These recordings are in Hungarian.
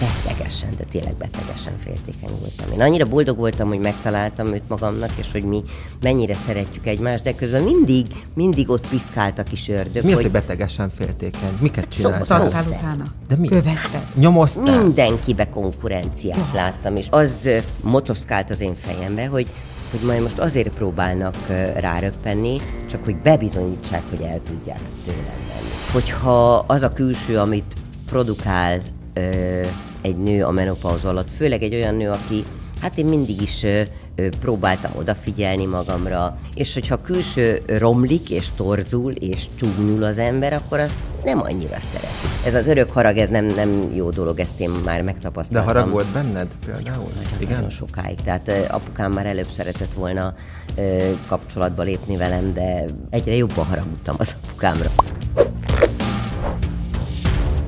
betegesen, de tényleg betegesen voltam. Én annyira boldog voltam, hogy megtaláltam őt magamnak, és hogy mi mennyire szeretjük egymást, de közben mindig, mindig ott piszkált a kis ördög. Mi hogy... az, hogy betegesen féltékeny? Miket hát csináltál? Szóval szó utána. De mi? Követted. Nyomoztál? Mindenkibe konkurenciát ja. láttam, és az motoszkált az én fejembe, hogy hogy majd most azért próbálnak ráröppenni, csak hogy bebizonyítsák, hogy el tudják tőlem venni. Hogyha az a külső, amit produkál ö, egy nő a menopauz alatt, főleg egy olyan nő, aki hát én mindig is ö, ö, próbáltam odafigyelni magamra, és hogyha külső romlik, és torzul, és csúnyul az ember, akkor azt nem annyira szeret. Ez az örök harag, ez nem, nem jó dolog, ezt én már megtapasztaltam. De harag volt benned például? Nagyon, Igen? Nagyon sokáig, tehát ö, apukám már előbb szeretett volna ö, kapcsolatba lépni velem, de egyre jobban haragudtam az apukámra.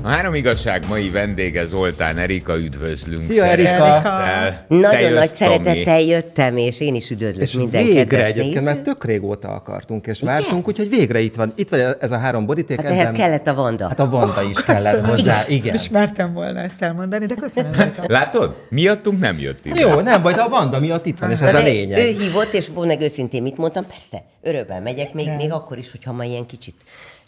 A három igazság mai vendége Zoltán Erika, üdvözlünk Szia Erika! Nagyon nagy szeretettel jöttem, és én is üdvözlök és minden végre kedves egyébként, mert tök régóta akartunk, és vártunk, úgyhogy végre itt van. Itt van ez a három boríték. Hát ehhez kellett a Vanda. Hát a Vanda is kellett hozzá. Igen. mertem volna ezt elmondani, de köszönöm. Erika. Látod? Miattunk nem jött ide. Jó, nem baj, de a Vanda miatt itt van, és ez a lényeg. Ő hívott, és volna őszintén mit mondtam? Persze, örömmel megyek, még, még akkor is, hogyha ma ilyen kicsit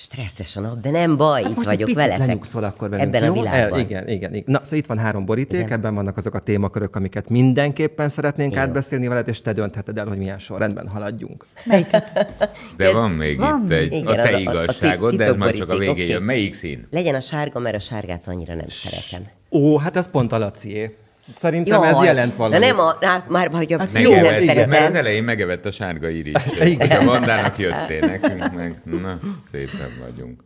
stresszes a nap, de nem baj, hát itt vagyok veletek. akkor velünk, Ebben jó? a világban. igen, igen, igen. Na, szóval itt van három boríték, igen. ebben vannak azok a témakörök, amiket mindenképpen szeretnénk igen. átbeszélni veled, és te döntheted el, hogy milyen sorrendben haladjunk. Melyiket? De van még van. itt egy, igen, a te az, igazságod, a, a, a de már csak a végén okay. jön. Melyik szín? Legyen a sárga, mert a sárgát annyira nem szeretem. Ó, hát ez pont a Lacié. Szerintem Jaj, ez jelent valamit. De nem a, rá, már, már a hát jó, nem igen, mert az elején megevett a sárga irít. Igen. A vandának jöttél nekünk, meg na, szépen vagyunk.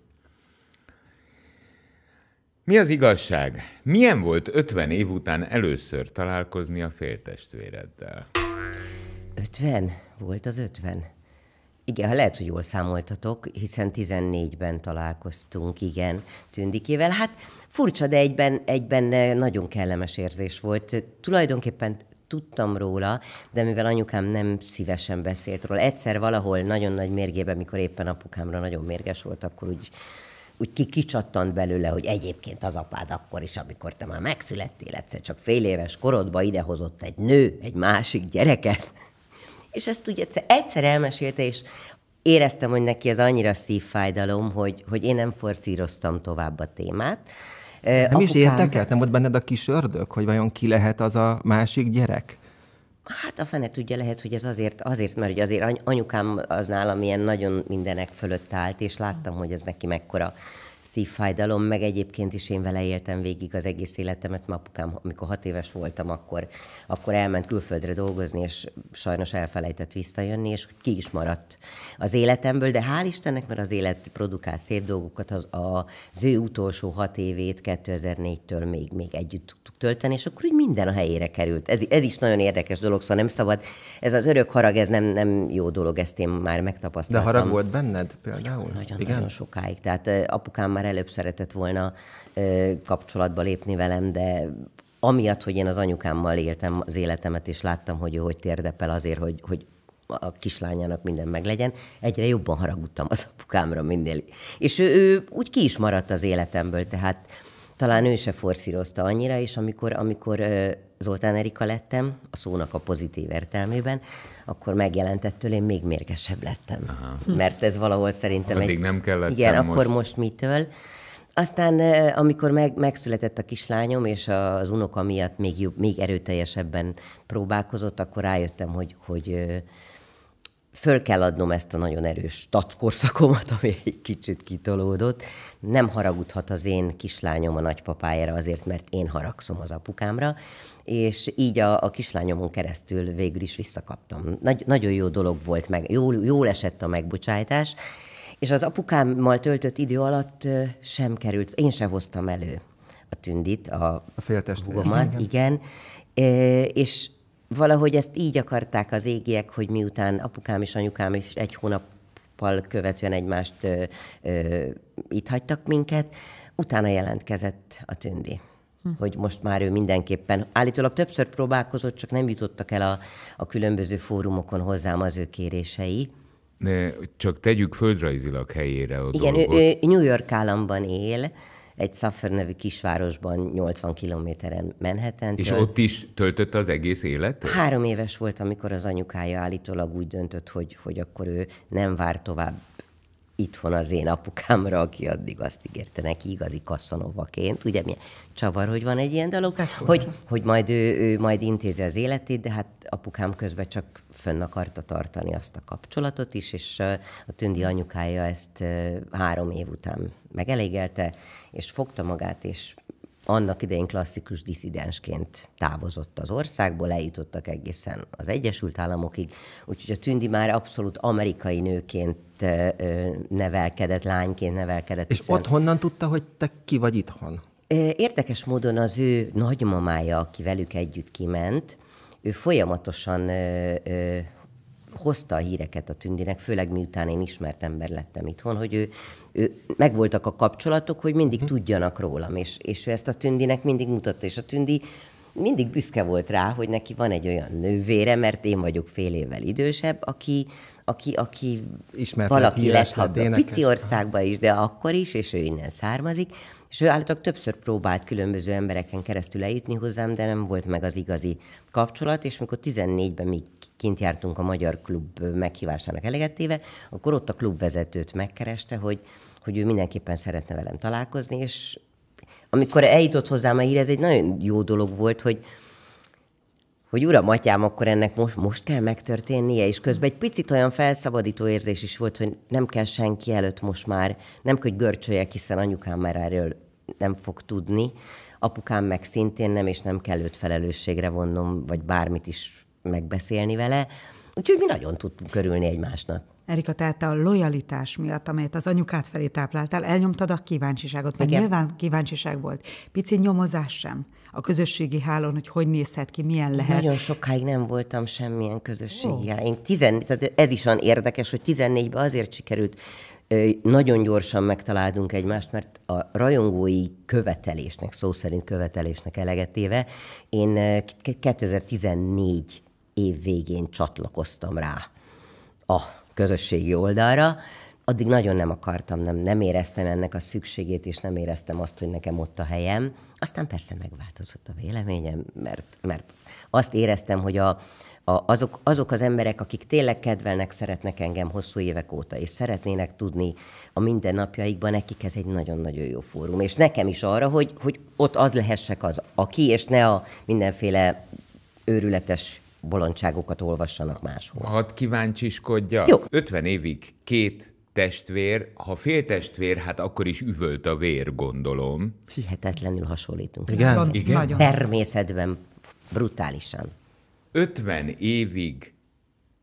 Mi az igazság? Milyen volt 50 év után először találkozni a féltestvéreddel? 50? Volt az 50? Igen, lehet, hogy jól számoltatok, hiszen 14-ben találkoztunk, igen, Tündikével. Hát furcsa, de egyben, egyben eh, nagyon kellemes érzés volt. Tulajdonképpen tudtam róla, de mivel anyukám nem szívesen beszélt róla, egyszer valahol nagyon nagy mérgében, mikor éppen apukámra nagyon mérges volt, akkor úgy úgy ki kicsattant belőle, hogy egyébként az apád akkor is, amikor te már megszülettél, egyszer csak fél éves korodba idehozott egy nő, egy másik gyereket és ezt ugye egyszer elmesélte, és éreztem, hogy neki ez annyira szívfájdalom, hogy, hogy én nem forcíroztam tovább a témát. Nem Apukám... is érdekelt? Nem volt benned a kis ördög, hogy vajon ki lehet az a másik gyerek? Hát a fene tudja, lehet, hogy ez azért, azért mert hogy azért anyukám az nálam ilyen nagyon mindenek fölött állt, és láttam, hogy ez neki mekkora szívfájdalom, meg egyébként is én vele éltem végig az egész életemet, mert apukám, amikor hat éves voltam, akkor, akkor elment külföldre dolgozni, és sajnos elfelejtett visszajönni, és ki is maradt az életemből, de hál' Istennek, mert az élet produkál szép dolgokat, az, az ő utolsó hat évét 2004-től még, még együtt tudtuk tölteni, és akkor úgy minden a helyére került. Ez, ez is nagyon érdekes dolog, szóval nem szabad, ez az örök harag, ez nem, nem jó dolog, ezt én már megtapasztaltam. De harag volt benned például? Nagyon, nagyon, Igen? nagyon sokáig. Tehát apukám már előbb szeretett volna ö, kapcsolatba lépni velem, de amiatt, hogy én az anyukámmal éltem az életemet, és láttam, hogy ő hogy térdepel azért, hogy, hogy a kislányának minden meglegyen, egyre jobban haragudtam az apukámra minél. És ő, ő úgy ki is maradt az életemből, tehát talán ő se forszírozta annyira, és amikor, amikor Zoltán Erika lettem, a szónak a pozitív értelmében, akkor megjelentettől én még mérgesebb lettem. Aha. Mert ez valahol szerintem... Addig egy... nem kellett. Igen, most. akkor most mitől? Aztán, amikor meg, megszületett a kislányom, és az unoka miatt még, jobb, még erőteljesebben próbálkozott, akkor rájöttem, hogy, hogy föl kell adnom ezt a nagyon erős tackorszakomat, ami egy kicsit kitolódott. Nem haragudhat az én kislányom a nagypapájára azért, mert én haragszom az apukámra, és így a, a kislányomon keresztül végül is visszakaptam. Nagy, nagyon jó dolog volt, meg jól, jól esett a megbocsájtás, és az apukámmal töltött idő alatt sem került, én sem hoztam elő a tündit, a, a féltestvéremet. igen. igen. igen. É, és valahogy ezt így akarták az égiek, hogy miután apukám és anyukám is egy hónappal követően egymást ö, ö, itt hagytak minket, utána jelentkezett a tündi. Hm. Hogy most már ő mindenképpen, állítólag többször próbálkozott, csak nem jutottak el a, a különböző fórumokon hozzám az ő kérései. Ne, csak tegyük földrajzilag helyére a Igen, dolgot. ő, ő New York államban él, egy Szaffer nevű kisvárosban 80 kilométeren Manhattan. És ott is töltött az egész élet? Három éves volt, amikor az anyukája állítólag úgy döntött, hogy, hogy akkor ő nem vár tovább itthon az én apukámra, aki addig azt ígérte neki igazi kasszanovaként, ugye milyen csavar, hogy van egy ilyen dolog, hát, hogy, hogy majd ő, ő majd intézi az életét, de hát apukám közben csak fönn akarta tartani azt a kapcsolatot is, és a tündi anyukája ezt három év után megelégelte, és fogta magát, és annak idején klasszikus diszidensként távozott az országból, eljutottak egészen az Egyesült Államokig, úgyhogy a Tündi már abszolút amerikai nőként nevelkedett, lányként nevelkedett. És ott honnan tudta, hogy te ki vagy itthon? Érdekes módon az ő nagymamája, aki velük együtt kiment, ő folyamatosan ö, ö, hozta a híreket a tündinek, főleg miután én ismert ember lettem itthon, hogy ő, ő megvoltak a kapcsolatok, hogy mindig mhm. tudjanak rólam, és, és ő ezt a tündinek mindig mutatta, és a tündi mindig büszke volt rá, hogy neki van egy olyan nővére, mert én vagyok fél évvel idősebb, aki, aki, aki Ismert valaki lett, lett hát a pici országba is, de akkor is, és ő innen származik, és ő állítólag többször próbált különböző embereken keresztül eljutni hozzám, de nem volt meg az igazi kapcsolat, és mikor 14-ben mi kint jártunk a Magyar Klub meghívásának elegettéve, akkor ott a klubvezetőt megkereste, hogy, hogy ő mindenképpen szeretne velem találkozni, és amikor eljutott hozzám a hír, ez egy nagyon jó dolog volt, hogy hogy uram, atyám, akkor ennek most, most kell megtörténnie, és közben egy picit olyan felszabadító érzés is volt, hogy nem kell senki előtt most már, nem kell, hogy görcsöljek, hiszen anyukám már erről nem fog tudni, apukám meg szintén nem, és nem kell őt felelősségre vonnom, vagy bármit is megbeszélni vele. Úgyhogy mi nagyon tudtunk körülni egymásnak. Erika, tehát a lojalitás miatt, amelyet az anyukád felé tápláltál, elnyomtad a kíváncsiságot, meg nyilván kíváncsiság volt. Pici nyomozás sem. A közösségi hálón, hogy hogy nézhet ki, milyen lehet. Nagyon sokáig nem voltam semmilyen közösségi hálón. Én tizen, tehát ez is olyan érdekes, hogy 14-ben azért sikerült nagyon gyorsan megtaláltunk egymást, mert a rajongói követelésnek, szó szerint követelésnek elegetéve, én 2014 év végén csatlakoztam rá a közösségi oldalra, addig nagyon nem akartam, nem, nem éreztem ennek a szükségét, és nem éreztem azt, hogy nekem ott a helyem. Aztán persze megváltozott a véleményem, mert, mert azt éreztem, hogy a, a, azok, azok az emberek, akik tényleg kedvelnek, szeretnek engem hosszú évek óta, és szeretnének tudni a mindennapjaikban, nekik ez egy nagyon-nagyon jó fórum. És nekem is arra, hogy, hogy ott az lehessek az, aki, és ne a mindenféle őrületes bolondságokat olvassanak máshol. Hadd kíváncsiskodja. Jó. 50 évig két testvér, ha fél testvér, hát akkor is üvölt a vér, gondolom. Hihetetlenül hasonlítunk. Igen? Igen? Nagyon. Természetben, brutálisan. 50 évig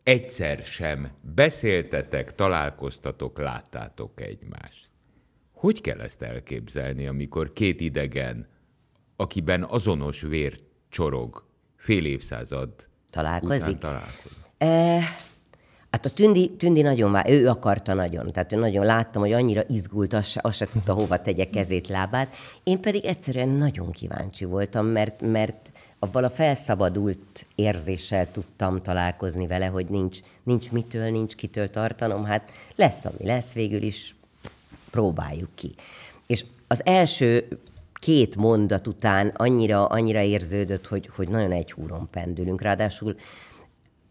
egyszer sem beszéltetek, találkoztatok, láttátok egymást. Hogy kell ezt elképzelni, amikor két idegen, akiben azonos vér csorog, fél évszázad találkozik. Után találkozik. E, hát a Tündi, Tündi nagyon vár, ő akarta nagyon, tehát ő nagyon láttam, hogy annyira izgult, azt se, azt se tudta hova tegye kezét, lábát. Én pedig egyszerűen nagyon kíváncsi voltam, mert, mert avval a felszabadult érzéssel tudtam találkozni vele, hogy nincs, nincs mitől, nincs kitől tartanom, hát lesz, ami lesz, végül is próbáljuk ki. És az első két mondat után annyira, annyira érződött, hogy, hogy nagyon egy húron pendülünk. Ráadásul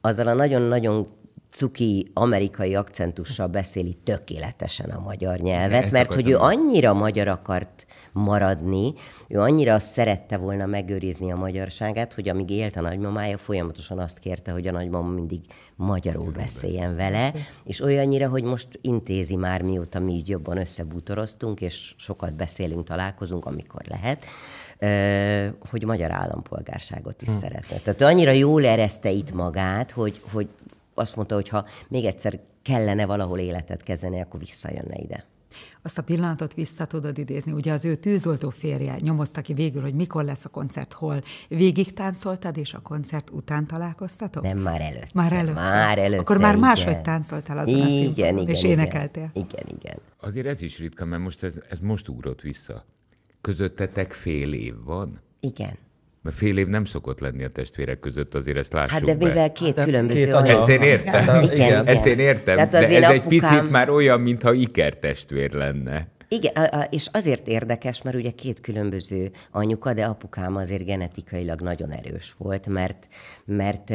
azzal a nagyon-nagyon cuki amerikai akcentussal beszéli tökéletesen a magyar nyelvet, Ezt mert hogy ő annyira magyar akart maradni, ő annyira szerette volna megőrizni a magyarságát, hogy amíg élt a nagymamája, folyamatosan azt kérte, hogy a nagymama mindig magyarul beszéljen vele, és olyannyira, hogy most intézi már, mióta mi így jobban összebútoroztunk, és sokat beszélünk, találkozunk, amikor lehet, hogy magyar állampolgárságot is hm. szeretne. Tehát ő annyira jól erezte itt magát, hogy, hogy azt mondta, hogy ha még egyszer kellene valahol életet kezdeni, akkor visszajönne ide. Azt a pillanatot vissza tudod idézni. Ugye az ő tűzoltó férje nyomozta ki végül, hogy mikor lesz a koncert, hol. Végig táncoltad, és a koncert után találkoztatok? Nem, már előtt. Már előtt. Már előtt. Akkor már igen. máshogy táncoltál az igen, a igen, igen, és énekeltél. Igen, igen, igen. Azért ez is ritka, mert most ez, ez most ugrott vissza. Közöttetek fél év van? Igen. Mert fél év nem szokott lenni a testvérek között, azért ezt lássuk Hát de mivel be. két hát, különböző két anyag. Ezt én értem. Igen, igen, igen. Ezt én értem, Tehát de ez apukám... egy picit már olyan, mintha testvér lenne. Igen, és azért érdekes, mert ugye két különböző anyuka, de apukám azért genetikailag nagyon erős volt, mert, mert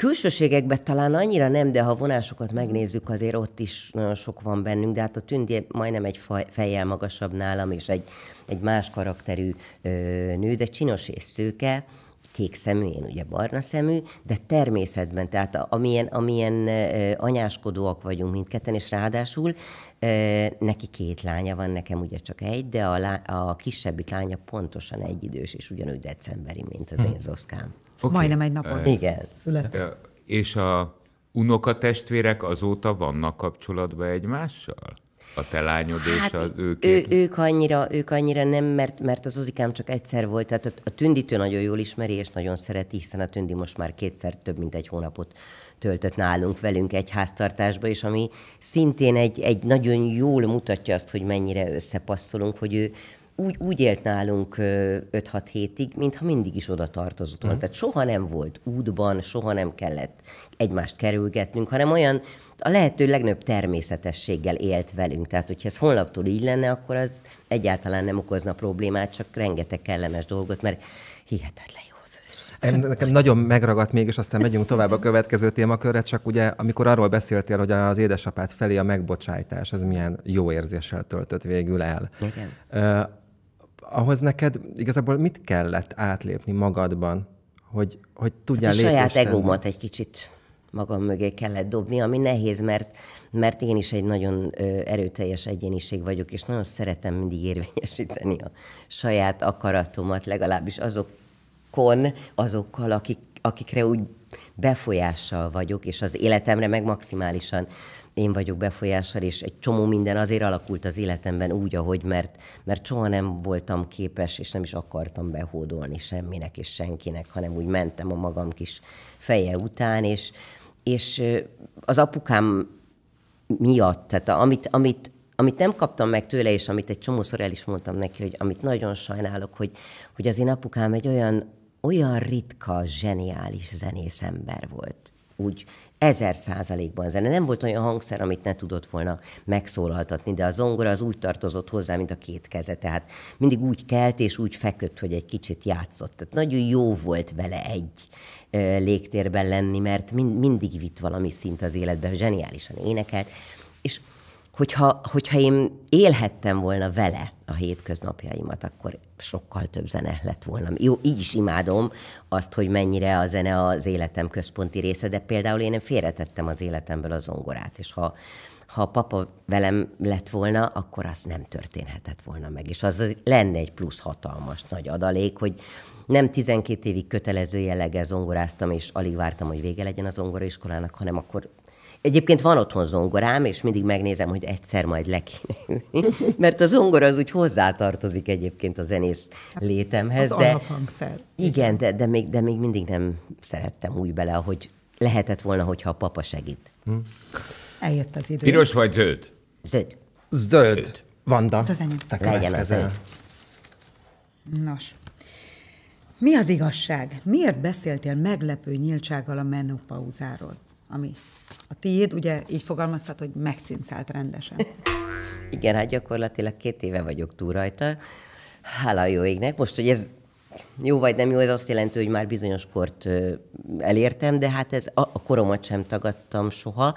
Külsőségekben talán annyira nem, de ha vonásokat megnézzük, azért ott is nagyon sok van bennünk, de hát a tündje majdnem egy fejjel magasabb nálam, és egy, egy más karakterű ö, nő, de csinos és szőke, kék szemű, én ugye barna szemű, de természetben, tehát amilyen, amilyen anyáskodóak vagyunk mindketten, és ráadásul neki két lánya van, nekem ugye csak egy, de a, lá, a kisebbik lánya pontosan egy idős, és ugyanúgy decemberi, mint az hm. én zoszkám. Okay. Majdnem egy napon. Igen. Született. És a unokatestvérek azóta vannak kapcsolatban egymással? a te lányod hát, az ő, ő ők annyira, ők annyira nem, mert, mert az Uzikám csak egyszer volt, tehát a, a tündítő nagyon jól ismeri, és nagyon szereti, hiszen a Tündi most már kétszer több mint egy hónapot töltött nálunk velünk egy háztartásba, és ami szintén egy, egy nagyon jól mutatja azt, hogy mennyire összepasszolunk, hogy ő úgy, úgy élt nálunk 5-6 hétig, mintha mindig is oda tartozott volna. Mm. Tehát soha nem volt útban, soha nem kellett egymást kerülgetnünk, hanem olyan a lehető legnagyobb természetességgel élt velünk. Tehát, hogyha ez holnaptól így lenne, akkor az egyáltalán nem okozna problémát, csak rengeteg kellemes dolgot, mert hihetetlen jó Nekem nagyon megragadt még, és aztán megyünk tovább a következő témakörre, csak ugye, amikor arról beszéltél, hogy az édesapád felé a megbocsájtás, az milyen jó érzéssel töltött végül el. Igen ahhoz neked igazából mit kellett átlépni magadban, hogy, hogy tudjál hát a saját egómat egy kicsit magam mögé kellett dobni, ami nehéz, mert, mert én is egy nagyon erőteljes egyéniség vagyok, és nagyon szeretem mindig érvényesíteni a saját akaratomat, legalábbis azokon, azokkal, akik, akikre úgy befolyással vagyok, és az életemre meg maximálisan én vagyok befolyással, és egy csomó minden azért alakult az életemben úgy, ahogy, mert, mert soha nem voltam képes, és nem is akartam behódolni semminek és senkinek, hanem úgy mentem a magam kis feje után, és, és az apukám miatt, tehát amit, amit, amit nem kaptam meg tőle, és amit egy csomószor el is mondtam neki, hogy amit nagyon sajnálok, hogy, hogy az én apukám egy olyan, olyan ritka, zseniális zenész ember volt. Úgy ezer százalékban zene. Nem volt olyan hangszer, amit ne tudott volna megszólaltatni, de a zongora az úgy tartozott hozzá, mint a két keze. Tehát mindig úgy kelt és úgy feküdt, hogy egy kicsit játszott. Tehát nagyon jó volt vele egy légtérben lenni, mert mind, mindig vitt valami szint az életbe, zseniálisan énekelt. És hogyha, hogyha én élhettem volna vele a hétköznapjaimat, akkor sokkal több zene lett volna. Jó, így is imádom azt, hogy mennyire a zene az életem központi része, de például én félretettem az életemből a zongorát, és ha ha a papa velem lett volna, akkor az nem történhetett volna meg. És az lenne egy plusz hatalmas nagy adalék, hogy nem 12 évig kötelező jelleggel zongoráztam, és alig vártam, hogy vége legyen az zongoraiskolának, hanem akkor Egyébként van otthon zongorám, és mindig megnézem, hogy egyszer majd le kéne Mert a zongora az úgy hozzátartozik egyébként a zenész hát, létemhez. Az de, alaphangszer. Igen, de, de, még, de még mindig nem szerettem úgy bele, ahogy lehetett volna, hogyha a papa segít. Hm. Eljött az idő. Piros vagy zöld? Zöld. Zöld. Vanda. Ez az enyém. Legyen az zöld. Nos. Mi az igazság? Miért beszéltél meglepő nyíltsággal a menopauzáról? ami a tiéd, ugye így fogalmaztad, hogy megcincált rendesen. Igen, hát gyakorlatilag két éve vagyok túl rajta. Hála a jó égnek. Most, hogy ez jó vagy nem jó, ez azt jelenti, hogy már bizonyos kort elértem, de hát ez a, a koromat sem tagadtam soha.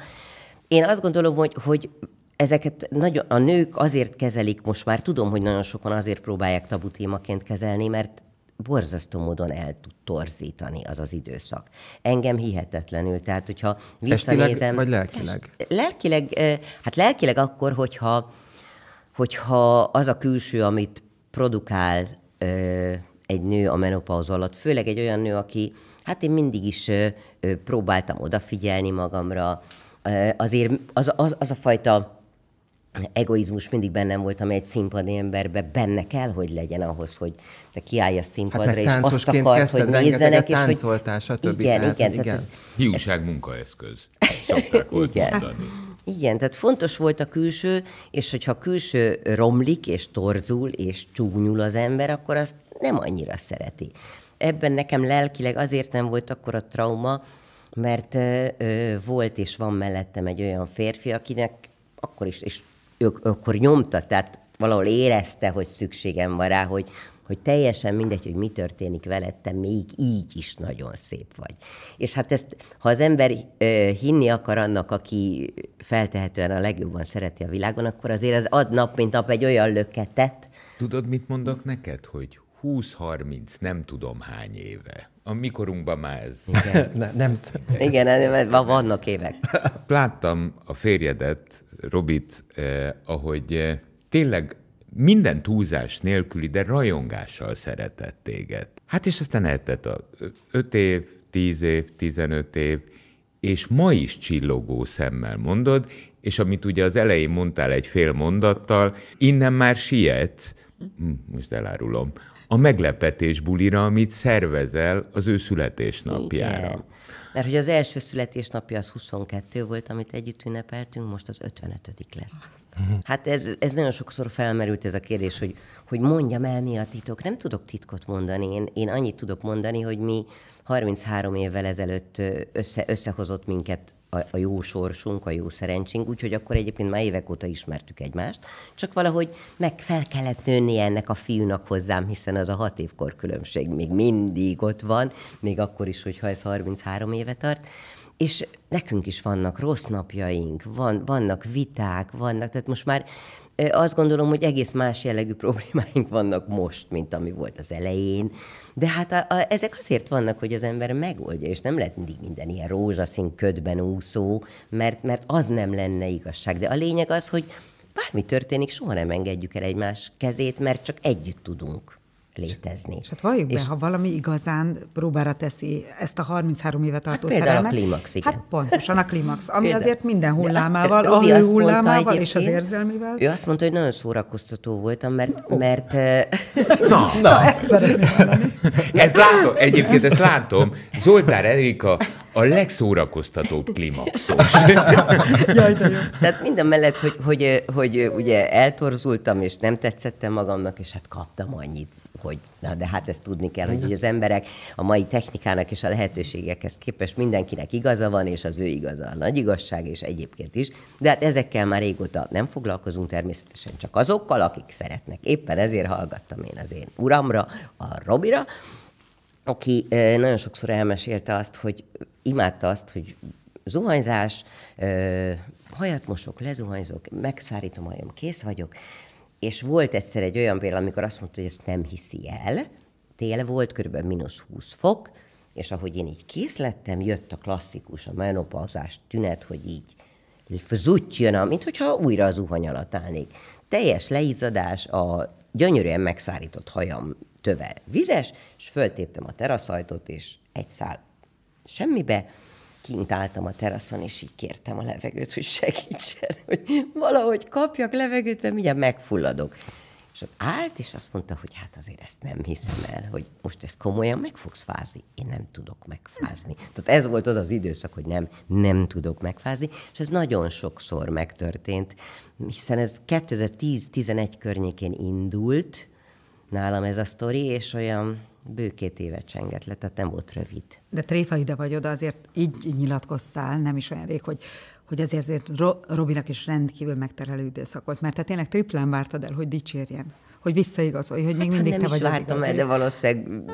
Én azt gondolom, hogy, hogy ezeket nagyon, a nők azért kezelik, most már tudom, hogy nagyon sokan azért próbálják tabu témaként kezelni, mert borzasztó módon el tud torzítani az az időszak. Engem hihetetlenül, tehát hogyha visszanézem... Estileg vagy lelkileg? Est, lelkileg, hát lelkileg akkor, hogyha, hogyha az a külső, amit produkál egy nő a menopauz alatt, főleg egy olyan nő, aki, hát én mindig is próbáltam odafigyelni magamra, azért az, az, az a fajta egoizmus mindig bennem volt, ami egy színpadi emberbe benne kell, hogy legyen ahhoz, hogy te kiállj a színpadra, hát és azt akart, hogy nézzenek, és hogy... Stb. Igen, tehát, igen. igen. Tehát ez, Hiúság ez... munkaeszköz, igen. Igen, tehát fontos volt a külső, és hogyha a külső romlik, és torzul, és csúnyul az ember, akkor azt nem annyira szereti. Ebben nekem lelkileg azért nem volt akkor a trauma, mert ö, volt és van mellettem egy olyan férfi, akinek akkor is, és ők, akkor nyomta, tehát valahol érezte, hogy szükségem van rá, hogy, hogy teljesen mindegy, hogy mi történik veled, te még így is nagyon szép vagy. És hát ezt, ha az ember hinni akar annak, aki feltehetően a legjobban szereti a világon, akkor azért az ad nap, mint nap egy olyan löketet. Tudod, mit mondok neked, hogy 20-30, nem tudom hány éve a mikorunkban már ez. Igen, nem Igen, mert vannak évek. Láttam a férjedet, Robit, eh, ahogy eh, tényleg minden túlzás nélküli, de rajongással szeretett téged. Hát és aztán eltett a 5 év, 10 év, 15 év, és ma is csillogó szemmel mondod, és amit ugye az elején mondtál egy fél mondattal, innen már sietsz, hm, most elárulom, a meglepetés bulira, amit szervezel az ő születésnapjára. Igen. Mert hogy az első születésnapja az 22 volt, amit együtt ünnepeltünk, most az 55 lesz. Hát ez, ez nagyon sokszor felmerült ez a kérdés, hogy, hogy mondjam el, mi a titok. Nem tudok titkot mondani. Én, én annyit tudok mondani, hogy mi 33 évvel ezelőtt össze, összehozott minket a, a jó sorsunk, a jó szerencsénk, úgyhogy akkor egyébként már évek óta ismertük egymást, csak valahogy meg fel kellett nőni ennek a fiúnak hozzám, hiszen az a hat évkor különbség még mindig ott van, még akkor is, hogyha ez 33 éve tart, és nekünk is vannak rossz napjaink, van, vannak viták, vannak, tehát most már azt gondolom, hogy egész más jellegű problémáink vannak most, mint ami volt az elején. De hát a, a, ezek azért vannak, hogy az ember megoldja, és nem lehet mindig minden ilyen rózsaszín ködben úszó, mert, mert az nem lenne igazság. De a lényeg az, hogy bármi történik, soha nem engedjük el egymás kezét, mert csak együtt tudunk létezni. És hát valljuk és be, ha valami igazán próbára teszi ezt a 33 éve tartó hát szerelmet. a klímax, igen. Hát pontosan a klímax, ami például. azért minden hullámával, a hullámával és az érzelmivel. Ő azt mondta, hogy nagyon szórakoztató voltam, mert... Oh. mert na, na. na ezt szeretném Ezt látom, egyébként ezt látom. Zoltár Erika a legszórakoztatóbb klimaxos. Jaj, de jó. Tehát minden mellett, hogy, hogy, hogy, hogy ugye eltorzultam, és nem tetszettem magamnak, és hát kaptam annyit hogy na de hát ezt tudni kell, hogy az emberek a mai technikának és a lehetőségekhez képest mindenkinek igaza van, és az ő igaza a nagy igazság, és egyébként is. De hát ezekkel már régóta nem foglalkozunk természetesen, csak azokkal, akik szeretnek. Éppen ezért hallgattam én az én uramra, a Robira, aki nagyon sokszor elmesélte azt, hogy imádta azt, hogy zuhanyzás, hajat mosok, lezuhanyzok, megszárítom hajam, kész vagyok, és volt egyszer egy olyan például, amikor azt mondta, hogy ezt nem hiszi el, tél volt, körülbelül mínusz 20 fok, és ahogy én így kész lettem, jött a klasszikus, a menopauzás tünet, hogy így zutyjön, mint hogyha újra az zuhany alatt állnék. Teljes leizzadás, a gyönyörűen megszárított hajam töve vizes, és föltéptem a teraszajtót, és egy szál semmibe, kint álltam a teraszon, és így kértem a levegőt, hogy segítsen, hogy valahogy kapjak levegőt, mert mindjárt megfulladok. És ott állt, és azt mondta, hogy hát azért ezt nem hiszem el, hogy most ezt komolyan meg fogsz fázni. Én nem tudok megfázni. Tehát ez volt az az időszak, hogy nem, nem tudok megfázni, és ez nagyon sokszor megtörtént, hiszen ez 2010-11 környékén indult nálam ez a sztori, és olyan bő két évet csengett le, tehát nem volt rövid. De tréfa ide vagy oda, azért így nyilatkoztál, nem is olyan rég, hogy, hogy ezért, azért Ro- Robinak is rendkívül megterelő időszak volt, mert tehát tényleg triplán vártad el, hogy dicsérjen, hogy visszaigazolj, hogy még hát, mindig te vagy vártam el, de valószínűleg...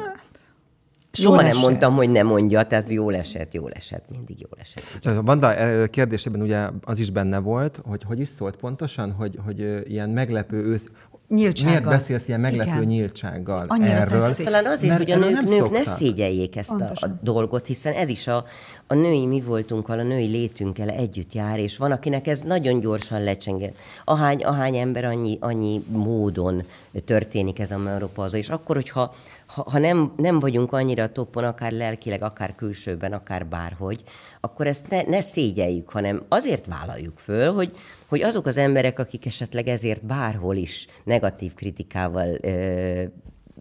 Soha nem esett. mondtam, hogy nem mondja, tehát jól esett, jól esett, mindig jól esett. A Vanda e, kérdésében ugye az is benne volt, hogy hogy is szólt pontosan, hogy, hogy ilyen meglepő ősz, nyíltsággal. Miért beszélsz ilyen meglepő Igen. nyíltsággal Annyira erről? Tetszik. Talán azért, Mert hogy a nők, nők ne szégyeljék ezt a, a dolgot, hiszen ez is a, a női mi voltunkkal, a női létünkkel együtt jár, és van, akinek ez nagyon gyorsan lecsenged. Ahány, ahány ember annyi, annyi módon történik ez a menopauza, és akkor, hogyha ha, ha nem, nem vagyunk annyira a toppon, akár lelkileg, akár külsőben, akár bárhogy, akkor ezt ne, ne szégyeljük, hanem azért vállaljuk föl, hogy, hogy azok az emberek, akik esetleg ezért bárhol is negatív kritikával ö,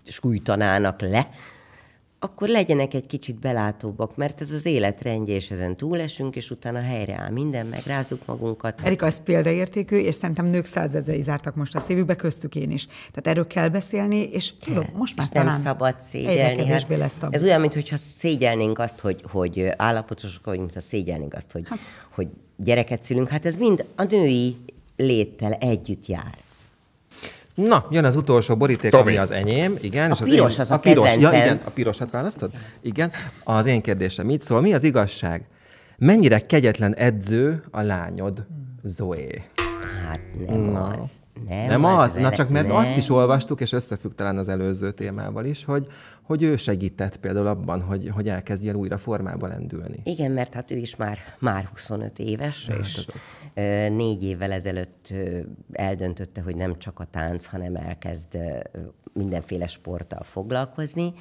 sújtanának le, akkor legyenek egy kicsit belátóbbak, mert ez az életrendje, és ezen túlesünk, és utána helyreáll minden, meg rázzuk magunkat. Erika, ez példaértékű, és szerintem nők százezrei zártak most a szívükbe, köztük én is. Tehát erről kell beszélni, és kell. tudom, most már és talán nem szabad szégyelni. Hát, lesz ez olyan, mintha szégyelnénk azt, hogy, hogy állapotosok vagyunk, mintha szégyelnénk azt, hogy, hát. hogy gyereket szülünk. Hát ez mind a női léttel együtt jár. Na, jön az utolsó boríték, Tomi. ami az enyém, igen. A és az piros én, az a, a piros. Ja, igen, a pirosat hát választod? Igen. Az én kérdésem így szól. Mi az igazság? Mennyire kegyetlen edző a lányod, Zoé? Hát nem no. az. Nem, nem az, az na csak mert nem. azt is olvastuk, és összefügg talán az előző témával is, hogy, hogy ő segített például abban, hogy, hogy elkezdjen újra formába lendülni. Igen, mert hát ő is már, már 25 éves, hát és az az. négy évvel ezelőtt eldöntötte, hogy nem csak a tánc, hanem elkezd mindenféle sporttal foglalkozni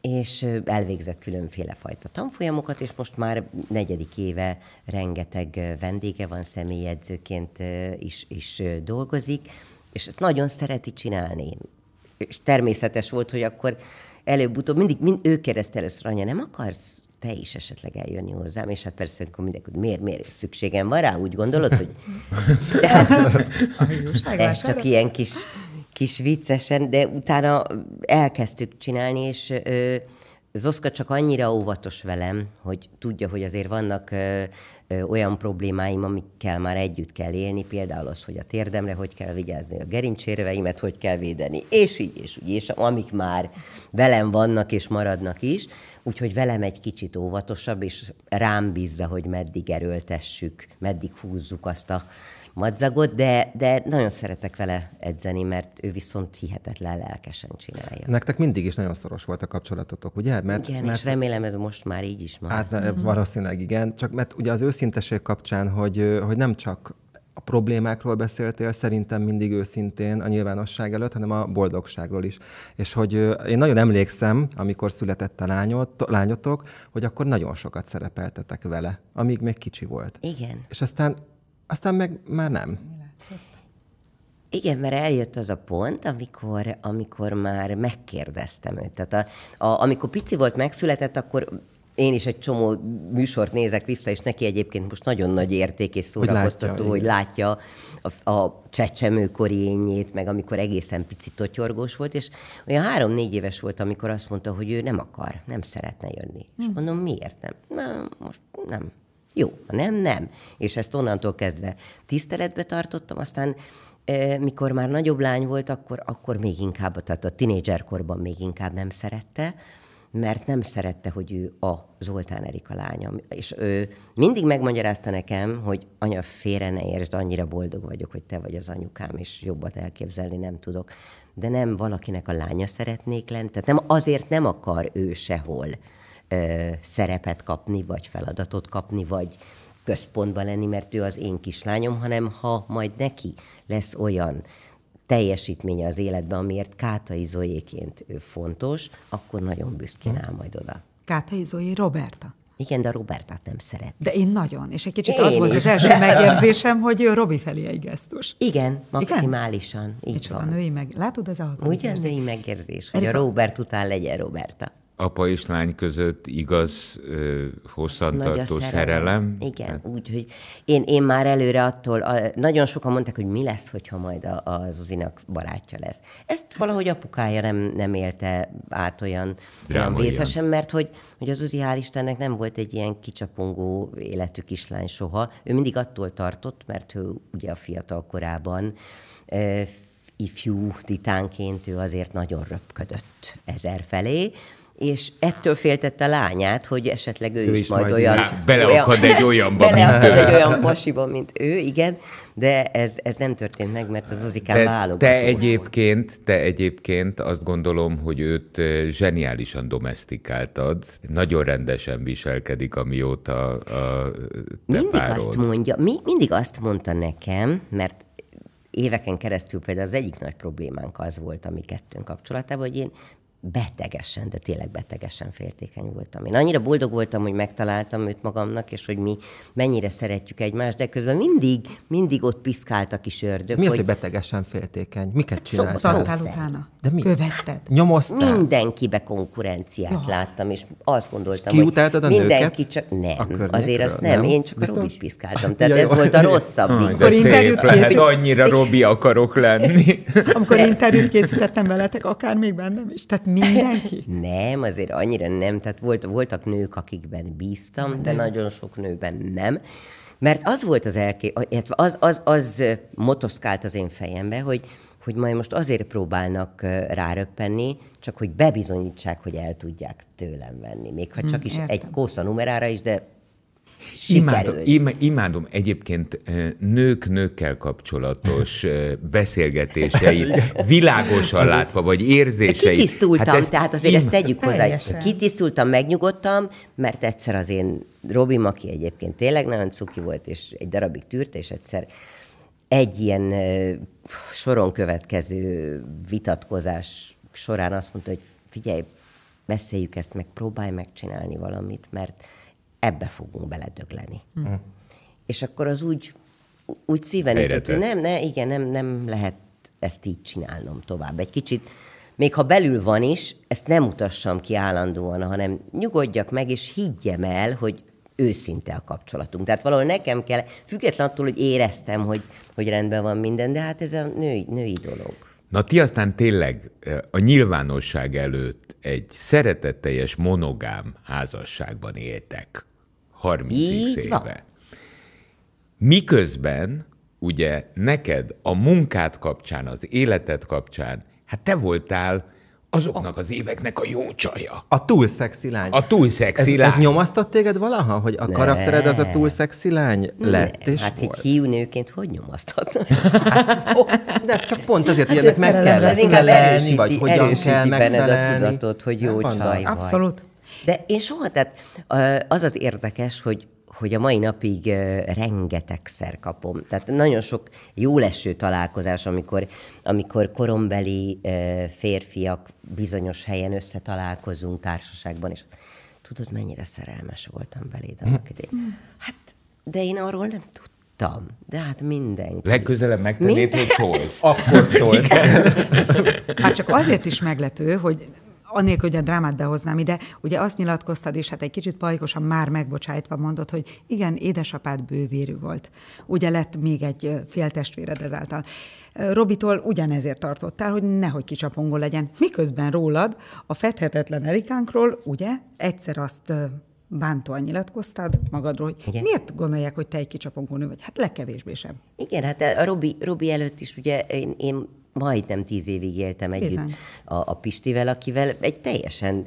és elvégzett különféle fajta tanfolyamokat, és most már negyedik éve rengeteg vendége van, személyedzőként is, is dolgozik, és nagyon szereti csinálni. És természetes volt, hogy akkor előbb-utóbb, mindig mind, ő kérdezte először, anya, nem akarsz te is esetleg eljönni hozzám, és hát persze, akkor mindenki, hogy miért, miért szükségem van rá, úgy gondolod, hogy hát ez csak ilyen kis kis viccesen, de utána elkezdtük csinálni, és ö, Zoszka csak annyira óvatos velem, hogy tudja, hogy azért vannak ö, ö, olyan problémáim, amikkel már együtt kell élni, például az, hogy a térdemre hogy kell vigyázni, a gerincsérveimet hogy kell védeni, és így, és úgy, és amik már velem vannak és maradnak is, úgyhogy velem egy kicsit óvatosabb, és rám bízza, hogy meddig erőltessük, meddig húzzuk azt a madzagot, de, de nagyon szeretek vele edzeni, mert ő viszont hihetetlen lelkesen csinálja. Nektek mindig is nagyon szoros volt a kapcsolatotok, ugye? Mert, igen, mert... és remélem ez most már így is már. Hát eh, valószínűleg igen, csak mert ugye az őszinteség kapcsán, hogy, eh, hogy nem csak a problémákról beszéltél, szerintem mindig őszintén a nyilvánosság előtt, hanem a boldogságról is. És hogy eh, én nagyon emlékszem, amikor született a lányot, lányotok, hogy akkor nagyon sokat szerepeltetek vele, amíg még kicsi volt. Igen. És aztán aztán meg már nem. Igen, mert eljött az a pont, amikor, amikor már megkérdeztem őt. Tehát a, a, amikor pici volt, megszületett, akkor én is egy csomó műsort nézek vissza, és neki egyébként most nagyon nagy érték és szórakoztató, hogy látja, hogy látja a, a csecsemőkori énjét, meg amikor egészen picit totyorgós volt, és olyan három-négy éves volt, amikor azt mondta, hogy ő nem akar, nem szeretne jönni. Hm. És mondom, miért nem? Na, most nem. Jó, ha nem, nem. És ezt onnantól kezdve tiszteletbe tartottam, aztán e, mikor már nagyobb lány volt, akkor, akkor még inkább, tehát a tinédzserkorban még inkább nem szerette, mert nem szerette, hogy ő a Zoltán Erika lánya. És ő mindig megmagyarázta nekem, hogy anya, félre ne értsd, annyira boldog vagyok, hogy te vagy az anyukám, és jobbat elképzelni nem tudok. De nem valakinek a lánya szeretnék lenni, tehát nem, azért nem akar ő sehol ö, szerepet kapni, vagy feladatot kapni, vagy központba lenni, mert ő az én kislányom, hanem ha majd neki lesz olyan teljesítménye az életben, amiért Kátai Zoyéként ő fontos, akkor nagyon büszkén hm. áll majd oda. Kátai Zoyé Roberta. Igen, de a Robertát nem szeret. De én nagyon, és egy kicsit én az volt az első megérzésem, hogy Robi felé egy gesztus. Igen, maximálisan. Igen? Így Micsoda van. női meg... Látod, ez a hatalmi Ugye, női megérzés, hogy Erika... a Robert után legyen Roberta apa és lány között igaz, hosszantartó szerelem. Igen, hát. úgy, hogy én, én már előre attól, a, nagyon sokan mondták, hogy mi lesz, hogyha majd a, a Zuzinak barátja lesz. Ezt hát- valahogy apukája nem, nem élte át olyan, olyan vészesen, mert hogy, hogy az Zuzi hál' Istennek nem volt egy ilyen kicsapongó életű kislány soha. Ő mindig attól tartott, mert ő ugye a fiatal korában ifjú titánként ő azért nagyon röpködött ezer felé, és ettől féltette lányát, hogy esetleg ő, ő is, is majd, majd olyan... beleakad egy olyanba, beleakad mint ő. egy olyan pasiba, mint ő, igen, de ez, ez nem történt meg, mert az Ozikán válogató. Te egyébként, te egyébként azt gondolom, hogy őt eh, zseniálisan domestikáltad, nagyon rendesen viselkedik, amióta a Mindig párod. azt mondja, mi, mindig azt mondta nekem, mert éveken keresztül például az egyik nagy problémánk az volt a mi kettőnk kapcsolatában, hogy én betegesen, de tényleg betegesen féltékeny voltam. Én annyira boldog voltam, hogy megtaláltam őt magamnak, és hogy mi mennyire szeretjük egymást, de közben mindig, mindig ott piszkált a kis ördög. Mi hogy... az, hogy betegesen féltékeny? Miket hát csináltál? Szó, utána? De mi? Követted? Nyomoztál? Mindenkibe konkurenciát ja. láttam, és azt gondoltam, és hogy a mindenki csak... Nem, a azért azt nem, nem? én csak Biztos? a Robit piszkáltam. Ah, tehát ja, ez jó, volt a rosszabb. Amikor ah, interjút lehet, annyira Robi akarok lenni. Amikor interjút készítettem veletek, akár még bennem is. Tehát Mindenki? nem, azért annyira nem. Tehát volt, voltak nők, akikben bíztam, nem. de nagyon sok nőben nem. Mert az volt az elké... Az, az, az motoszkált az én fejembe, hogy hogy majd most azért próbálnak ráröppenni, csak hogy bebizonyítsák, hogy el tudják tőlem venni. Még ha csak hm, is Értem. egy kósza numerára is, de Imádom, Imádom, imádom egyébként nők-nőkkel kapcsolatos beszélgetéseit, világosan látva, vagy érzéseit. Kitisztultam, hát ezt tehát azért im- ezt tegyük hozzá. Kitisztultam, megnyugodtam, mert egyszer az én Robim, aki egyébként tényleg nagyon cuki volt, és egy darabig tűrt, és egyszer egy ilyen soron következő vitatkozás során azt mondta, hogy figyelj, beszéljük ezt meg, próbálj megcsinálni valamit, mert ebbe fogunk beledögleni. Mm. És akkor az úgy, úgy szíven ütött, hogy nem, ne, igen, nem, nem lehet ezt így csinálnom tovább. Egy kicsit, még ha belül van is, ezt nem mutassam ki állandóan, hanem nyugodjak meg, és higgyem el, hogy őszinte a kapcsolatunk. Tehát valahol nekem kell, független attól, hogy éreztem, hogy, hogy rendben van minden, de hát ez a női, női dolog. Na ti aztán tényleg a nyilvánosság előtt egy szeretetteljes monogám házasságban éltek 30 Így éve. Van. Miközben ugye neked a munkát kapcsán, az életed kapcsán, hát te voltál Azoknak az éveknek a jó csaja. A túl szexi lány. A túl szexi ez, lány. Ez nyomasztott téged valaha, hogy a ne. karaktered az a túl szexi lány ne. lett és Hát volt? egy hiú nőként hogy nyomasztott? hát, ó, de csak pont azért, hogy ennek hát meg kell lesz felelni, vagy hogyan kell megfelelni. a tudatot, hogy jó csaj vagy. Abszolút. De én soha, tehát az az érdekes, hogy hogy a mai napig rengetegszer kapom. Tehát nagyon sok jóleső találkozás, amikor, amikor korombeli férfiak bizonyos helyen összetalálkozunk társaságban, és tudod, mennyire szerelmes voltam beléd annak mhm. Hát, de én arról nem tudtam Tam, De hát mindenki. Legközelebb megtennéd, hogy szólsz. Akkor szólsz. hát csak azért is meglepő, hogy anélkül, hogy a drámát behoznám ide, ugye azt nyilatkoztad, és hát egy kicsit pajkosan már megbocsájtva mondod, hogy igen, édesapád bővérű volt. Ugye lett még egy féltestvéred ezáltal. Robitól ugyanezért tartottál, hogy nehogy kicsapongó legyen. Miközben rólad, a fethetetlen Erikánkról, ugye, egyszer azt bántóan nyilatkoztad magadról, hogy Igen. miért gondolják, hogy te egy kicsapongó nő vagy? Hát legkevésbé sem. Igen, hát a Robi, Robi előtt is ugye én, én majdnem tíz évig éltem együtt a, a Pistivel, akivel egy teljesen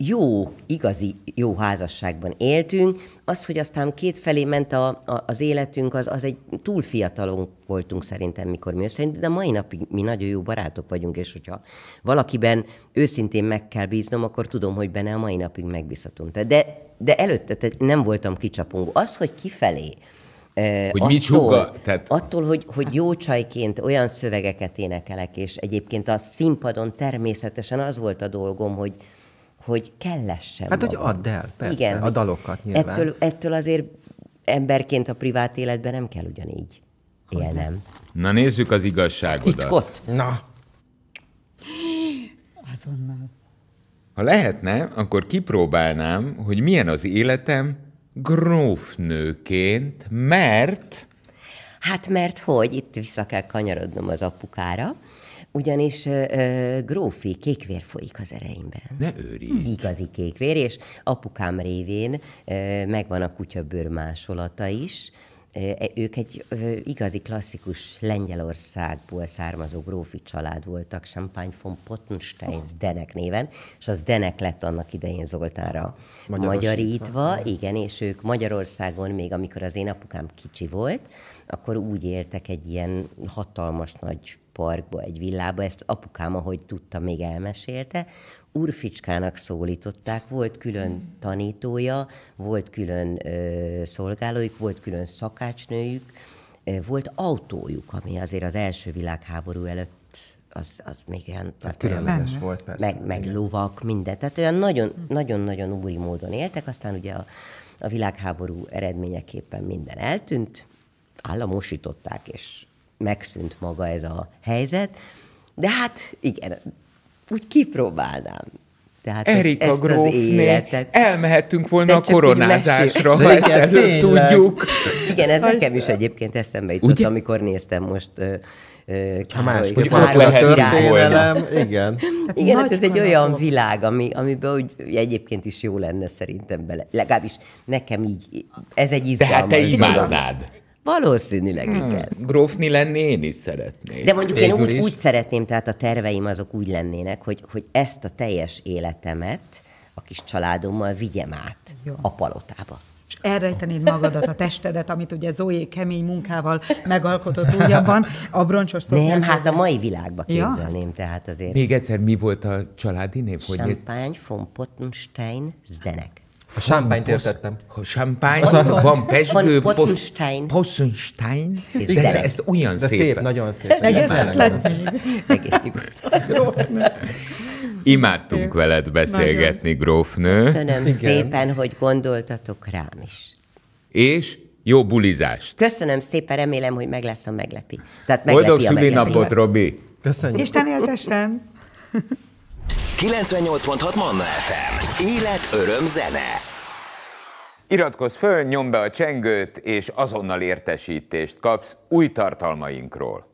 jó, igazi jó házasságban éltünk. Az, hogy aztán két felé ment a, a, az életünk, az, az egy túl fiatalon voltunk szerintem, mikor mi összeint, de mai napig mi nagyon jó barátok vagyunk, és hogyha valakiben őszintén meg kell bíznom, akkor tudom, hogy benne a mai napig megbízhatunk. De, de előtte nem voltam kicsapongó. Az, hogy kifelé, hogy attól, mit tehát... attól, hogy, hogy jó csajként olyan szövegeket énekelek, és egyébként a színpadon természetesen az volt a dolgom, hogy, hogy kellessen Hát, magam. hogy add el, persze, Igen, a dalokat nyilván. Ettől, ettől azért emberként a privát életben nem kell ugyanígy hogy élnem. Ne? Na nézzük az igazságodat. ott. Na. Azonnal. Ha lehetne, akkor kipróbálnám, hogy milyen az életem, grófnőként, mert... Hát mert hogy, itt vissza kell kanyarodnom az apukára, ugyanis ö, grófi kékvér folyik az ereimben. Ne őríts! Igazi kékvér, és apukám révén ö, megvan a kutyabőr másolata is, E, ők egy igazi klasszikus Lengyelországból származó grófi család voltak, Champagne von Pottensteins oh. Denek néven, és az Denek lett annak idején Zoltánra magyarítva, igen, és ők Magyarországon még amikor az én apukám kicsi volt, akkor úgy éltek egy ilyen hatalmas nagy parkba, egy villába, ezt apukám, ahogy tudta, még elmesélte. Urficskának szólították, volt külön tanítója, volt külön ö, szolgálóik, volt külön szakácsnőjük, ö, volt autójuk, ami azért az első világháború előtt az, az még olyan... Tehát különleges olyan, volt, persze. Meg, meg lovak, minden. Tehát olyan nagyon-nagyon úri módon éltek, aztán ugye a, a világháború eredményeképpen minden eltűnt, államosították, és megszűnt maga ez a helyzet, de hát igen, úgy kipróbálnám. Tehát Erika ezt, ezt grófné, az életet. elmehettünk volna a koronázásra, ha ezt tudjuk. Igen, ez nekem is egyébként eszembe jutott, Ugye? amikor néztem most ha más, hogy ott lehet történelem, igen. Tehát igen, hát ez egy olyan világ, ami, amiben úgy egyébként is jó lenne szerintem bele. Legalábbis nekem így, ez egy izgalmas. De hát te imádnád. Valószínűleg hmm. igen. Grófni lenni én is szeretnék. De mondjuk Végül én úgy, úgy szeretném, tehát a terveim azok úgy lennének, hogy, hogy ezt a teljes életemet a kis családommal vigyem át Jó. a palotába és elrejtenéd magadat, a testedet, amit ugye Zoé kemény munkával megalkotott újabban, a broncsos szobában. Nem, hát a mai világba képzelném, ja. tehát azért. Még egyszer, mi volt a családi név? Champagne von Pottenstein Zdenek. A sámpányt értettem. A sámpány, van, van pesgő, Pottenstein. Pottenstein. De ez, ez olyan de szép. szép. nagyon szép. Egyezetlen még. Egész Imádtunk szép. veled beszélgetni, nagyon. grófnő. Köszönöm Igen. szépen, hogy gondoltatok rám is. És jó bulizást! Köszönöm szépen, remélem, hogy meg lesz a meglepi. Tehát meglepi Boldog a meglepi. napot, Robi! Köszönjük! Isten éltessen! 98.6 Manna FM. Élet, öröm, zene. Iratkozz föl, nyomd be a csengőt, és azonnal értesítést kapsz új tartalmainkról.